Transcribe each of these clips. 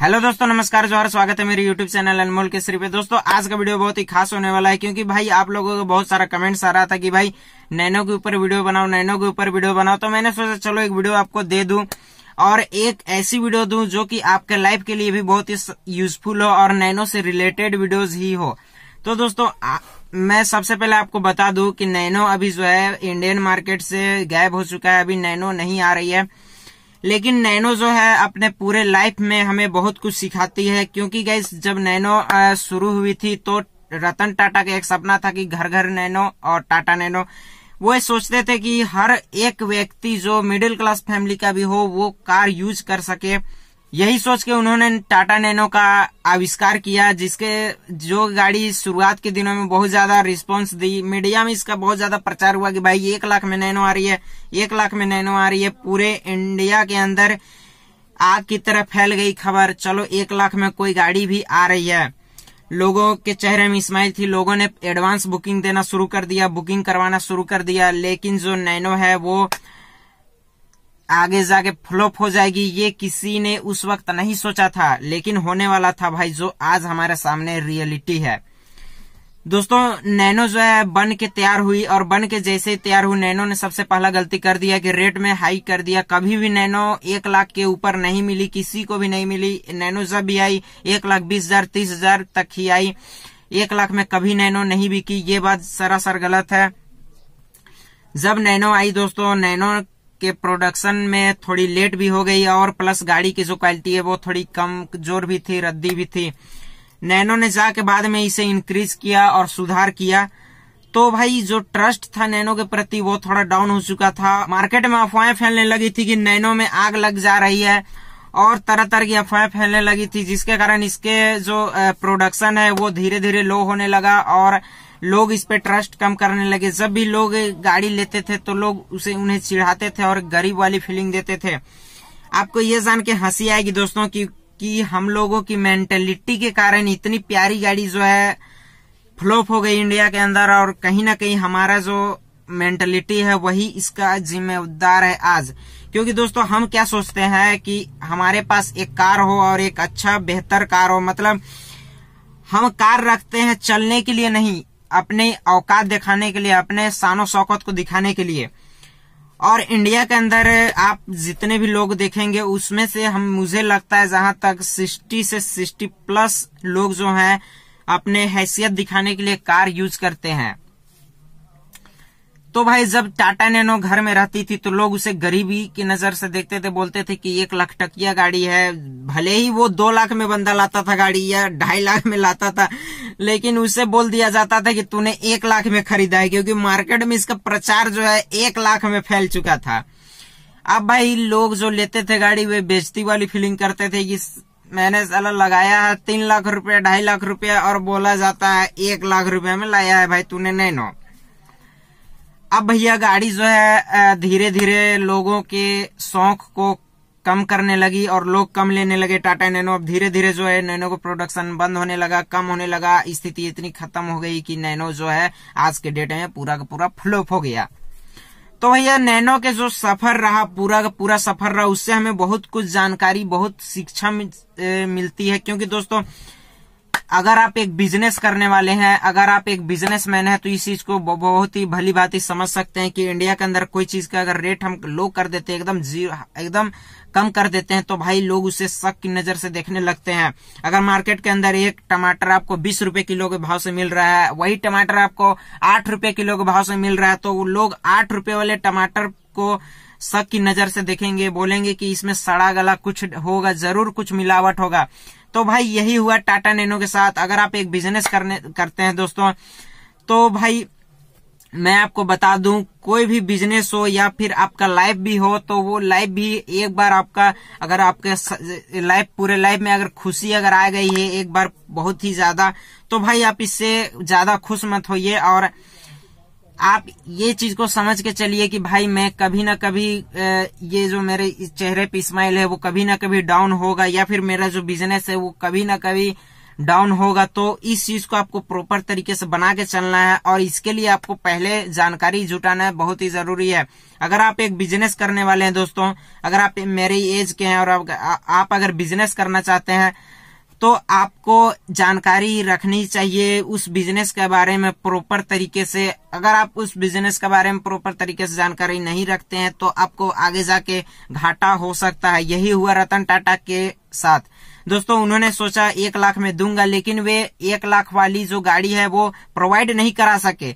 hello दोस्तों नमस्कार जो हर स्वागत है मेरे यूट्यूब चैनल अनमोल के श्री पे दोस्तों आज का वीडियो बहुत ही खास होने वाला है क्योंकि भाई आप लोगों को बहुत सारा कमेंट्स आ रहा था कि भाई नैनो के ऊपर वीडियो बनाओ नैनो के ऊपर वीडियो बनाओ तो मैंने सोचा चलो एक वीडियो आपको दे दू और एक ऐसी वीडियो दू जो की आपके लाइफ के लिए भी बहुत ही यूजफुल हो और नैनो से रिलेटेड वीडियोज ही हो तो दोस्तों आ, मैं सबसे पहले आपको बता दू की नैनो अभी जो है इंडियन मार्केट से गायब हो चुका है अभी नैनो नहीं आ रही है लेकिन नैनो जो है अपने पूरे लाइफ में हमें बहुत कुछ सिखाती है क्योंकि गैस जब नैनो शुरू हुई थी तो रतन टाटा का एक सपना था कि घर घर नैनो और टाटा नैनो वो सोचते थे कि हर एक व्यक्ति जो मिडिल क्लास फैमिली का भी हो वो कार यूज कर सके यही सोच के उन्होंने टाटा नैनो का आविष्कार किया जिसके जो गाड़ी शुरुआत के दिनों में बहुत ज्यादा रिस्पांस दी मीडिया में इसका बहुत ज्यादा प्रचार हुआ कि भाई एक लाख में नैनो आ रही है एक लाख में नैनो आ रही है पूरे इंडिया के अंदर आग की तरह फैल गई खबर चलो एक लाख में कोई गाड़ी भी आ रही है लोगों के चेहरे में स्माइल थी लोगों ने एडवांस बुकिंग देना शुरू कर दिया बुकिंग करवाना शुरू कर दिया लेकिन जो नैनो है वो आगे जाके फ्लॉप हो जाएगी ये किसी ने उस वक्त नहीं सोचा था लेकिन होने वाला था भाई जो आज हमारे सामने रियलिटी है दोस्तों नैनो जो है बन के तैयार हुई और बन के जैसे ही तैयार हुई नैनो ने सबसे पहला गलती कर दिया कि रेट में हाई कर दिया कभी भी नैनो एक लाख के ऊपर नहीं मिली किसी को भी नहीं मिली नैनो जब भी आई एक लाख बीस हजार तीस हजार तक ही आई एक लाख में कभी नैनो नहीं बिकी ये बात सरासर गलत है जब नैनो आई दोस्तों नैनो के प्रोडक्शन में थोड़ी लेट भी हो गई और प्लस गाड़ी की जो क्वालिटी है वो थोड़ी कम जोर भी थी रद्दी भी थी नैनो ने जाके बाद में इसे इंक्रीज किया और सुधार किया तो भाई जो ट्रस्ट था नैनो के प्रति वो थोड़ा डाउन हो चुका था मार्केट में अफवाहें फैलने लगी थी कि नैनो में आग लग जा रही है और तरह तरह की अफवाहें फैलने लगी थी जिसके कारण इसके जो प्रोडक्शन है वो धीरे धीरे लो होने लगा और लोग इस पे ट्रस्ट कम करने लगे जब भी लोग गाड़ी लेते थे तो लोग उसे उन्हें चिढ़ाते थे और गरीब वाली फीलिंग देते थे आपको ये जान के हंसी आएगी दोस्तों की कि हम लोगों की मेंटेलिटी के कारण इतनी प्यारी गाड़ी जो है फ्लोप हो गई इंडिया के अंदर और कहीं ना कहीं हमारा जो मेंटेलिटी है वही इसका जिम्मेदार है आज क्योंकि दोस्तों हम क्या सोचते हैं कि हमारे पास एक कार हो और एक अच्छा बेहतर कार हो मतलब हम कार रखते हैं चलने के लिए नहीं अपने औकात दिखाने के लिए अपने शानो शौकत को दिखाने के लिए और इंडिया के अंदर आप जितने भी लोग देखेंगे उसमें से हम मुझे लगता है जहां तक 60 से 60 प्लस लोग जो हैं अपने हैसियत दिखाने के लिए कार यूज करते हैं तो भाई जब टाटा नैनो घर में रहती थी तो लोग उसे गरीबी की नजर से देखते थे बोलते थे कि एक लाख टकिया गाड़ी है भले ही वो दो लाख में बंदा लाता था गाड़ी या ढाई लाख में लाता था लेकिन उसे बोल दिया जाता था कि तूने एक लाख में खरीदा है क्योंकि मार्केट में इसका प्रचार जो है एक लाख में फैल चुका था अब भाई लोग जो लेते थे गाड़ी वे बेचती वाली फीलिंग करते थे कि मैंने साला लगाया है तीन लाख रुपया ढाई लाख रुपया और बोला जाता है एक लाख रुपया में लाया है भाई तूने नहीं नो अब भैया गाड़ी जो है धीरे धीरे लोगों के शौक को कम करने लगी और लोग कम लेने लगे टाटा नैनो अब धीरे धीरे जो है नैनो को प्रोडक्शन बंद होने लगा कम होने लगा स्थिति इतनी खत्म हो गई कि नैनो जो है आज के डेट में पूरा का पूरा फ्लोप हो गया तो भैया नैनो के जो सफर रहा पूरा का पूरा सफर रहा उससे हमें बहुत कुछ जानकारी बहुत शिक्षा मिलती है क्योंकि दोस्तों अगर आप एक बिजनेस करने वाले हैं अगर आप एक बिजनेसमैन है तो इस चीज को बहुत ही भली बात ही समझ सकते हैं कि इंडिया के अंदर कोई चीज का अगर रेट हम लो कर देते हैं एकदम जीरो एकदम कम कर देते हैं तो भाई लोग उसे शक की नजर से देखने लगते हैं अगर मार्केट के अंदर एक टमाटर आपको बीस रूपये किलो के भाव से मिल रहा है वही टमाटर आपको आठ रूपये किलो के भाव से मिल रहा है तो लोग आठ रूपये वाले टमाटर को शक की नजर से देखेंगे बोलेंगे कि इसमें सड़ा गला कुछ होगा जरूर कुछ मिलावट होगा तो भाई यही हुआ टाटा नैनो के साथ अगर आप एक बिजनेस करने करते हैं दोस्तों तो भाई मैं आपको बता दूं कोई भी बिजनेस हो या फिर आपका लाइफ भी हो तो वो लाइफ भी एक बार आपका अगर आपके लाइफ पूरे लाइफ में अगर खुशी अगर आ गई है एक बार बहुत ही ज्यादा तो भाई आप इससे ज्यादा खुश मत होइए और आप ये चीज को समझ के चलिए कि भाई मैं कभी ना कभी ये जो मेरे चेहरे पे स्माइल है वो कभी ना कभी डाउन होगा या फिर मेरा जो बिजनेस है वो कभी ना कभी डाउन होगा तो इस चीज को आपको प्रॉपर तरीके से बना के चलना है और इसके लिए आपको पहले जानकारी जुटाना बहुत ही जरूरी है अगर आप एक बिजनेस करने वाले हैं दोस्तों अगर आप मेरे एज के हैं और आप, आप अगर बिजनेस करना चाहते हैं तो आपको जानकारी रखनी चाहिए उस बिजनेस के बारे में प्रॉपर तरीके से अगर आप उस बिजनेस के बारे में प्रॉपर तरीके से जानकारी नहीं रखते हैं तो आपको आगे जाके घाटा हो सकता है यही हुआ रतन टाटा के साथ दोस्तों उन्होंने सोचा एक लाख में दूंगा लेकिन वे एक लाख वाली जो गाड़ी है वो प्रोवाइड नहीं करा सके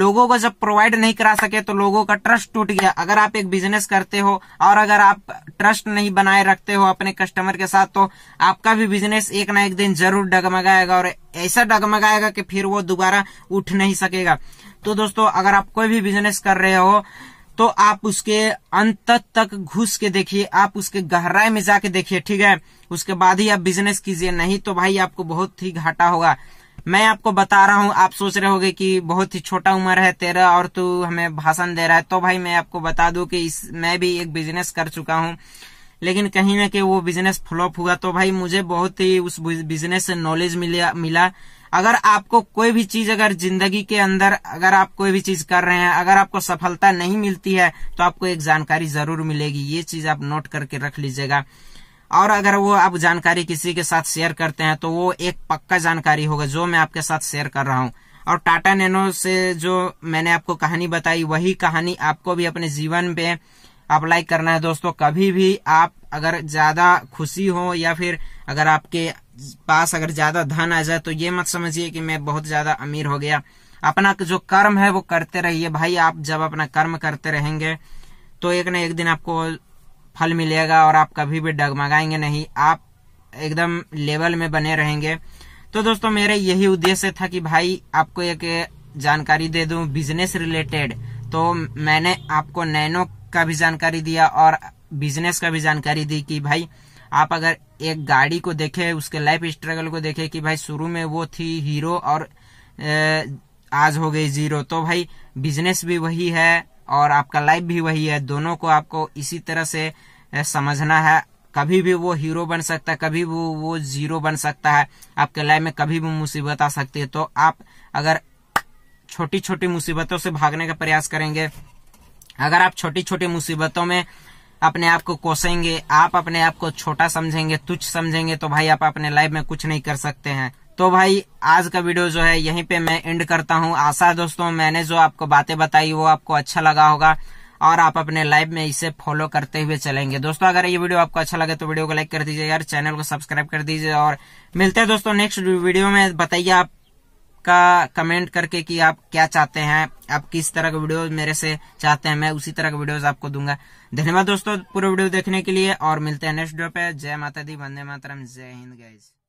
लोगों को जब प्रोवाइड नहीं करा सके तो लोगों का ट्रस्ट टूट गया अगर आप एक बिजनेस करते हो और अगर आप ट्रस्ट नहीं बनाए रखते हो अपने कस्टमर के साथ तो आपका भी बिजनेस एक ना एक दिन जरूर डगमगाएगा और ऐसा डगमगाएगा कि फिर वो दोबारा उठ नहीं सकेगा तो दोस्तों अगर आप कोई भी बिजनेस कर रहे हो तो आप उसके अंत तक घुस के देखिए आप उसके गहराई में जाके देखिए ठीक है उसके बाद ही आप बिजनेस कीजिए नहीं तो भाई आपको बहुत ही घाटा होगा मैं आपको बता रहा हूँ आप सोच रहे होगे कि बहुत ही छोटा उम्र है तेरा और तू हमें भाषण दे रहा है तो भाई मैं आपको बता दू की मैं भी एक बिजनेस कर चुका हूँ लेकिन कहीं ना कहीं वो बिजनेस फ्लॉप हुआ तो भाई मुझे बहुत ही उस बिजनेस से नॉलेज मिला मिला अगर आपको कोई भी चीज अगर जिंदगी के अंदर अगर आप कोई भी चीज कर रहे हैं अगर आपको सफलता नहीं मिलती है तो आपको एक जानकारी जरूर मिलेगी ये चीज आप नोट करके रख लीजिएगा और अगर वो आप जानकारी किसी के साथ शेयर करते हैं तो वो एक पक्का जानकारी होगा जो मैं आपके साथ शेयर कर रहा हूँ और टाटा नैनो से जो मैंने आपको कहानी बताई वही कहानी आपको भी अपने जीवन पे अप्लाई करना है दोस्तों कभी भी आप अगर ज्यादा खुशी हो या फिर अगर आपके पास अगर ज्यादा धन आ जाए तो ये मत समझिए कि मैं बहुत ज्यादा अमीर हो गया अपना जो कर्म है वो करते रहिए भाई आप जब अपना कर्म करते रहेंगे तो एक ना एक दिन आपको फल मिलेगा और आप कभी भी डगमगाएंगे नहीं आप एकदम लेवल में बने रहेंगे तो दोस्तों मेरा यही उद्देश्य था कि भाई आपको एक जानकारी दे दूं बिजनेस रिलेटेड तो मैंने आपको नैनो का भी जानकारी दिया और बिजनेस का भी जानकारी दी कि भाई आप अगर एक गाड़ी को देखे उसके लाइफ स्ट्रगल को देखे कि भाई शुरू में वो थी हीरो और आज हो गई जीरो तो भाई बिजनेस भी वही है और आपका लाइफ भी वही है दोनों को आपको इसी तरह से समझना है कभी भी वो हीरो बन सकता है कभी भी वो जीरो बन सकता है आपके लाइफ में कभी भी मुसीबत आ सकती है तो आप अगर छोटी छोटी मुसीबतों से भागने का प्रयास करेंगे अगर आप छोटी छोटी मुसीबतों में अपने आप को कोसेंगे आप अपने आप को छोटा समझेंगे तुच्छ समझेंगे तो भाई आप अपने लाइफ में कुछ नहीं कर सकते हैं तो भाई आज का वीडियो जो है यहीं पे मैं एंड करता हूँ आशा दोस्तों मैंने जो आपको बातें बताई वो आपको अच्छा लगा होगा और आप अपने लाइफ में इसे फॉलो करते हुए चलेंगे दोस्तों अगर ये वीडियो आपको अच्छा लगे तो वीडियो को लाइक कर दीजिए यार चैनल को सब्सक्राइब कर दीजिए और मिलते हैं दोस्तों नेक्स्ट वीडियो में बताइए आपका कमेंट करके कि आप क्या चाहते हैं आप किस तरह का वीडियो मेरे से चाहते हैं मैं उसी तरह का वीडियोस आपको दूंगा धन्यवाद दोस्तों पूरे वीडियो देखने के लिए और मिलते हैं नेक्स्ट वीडियो पे जय माता दी वंदे मातरम जय हिंद गाइज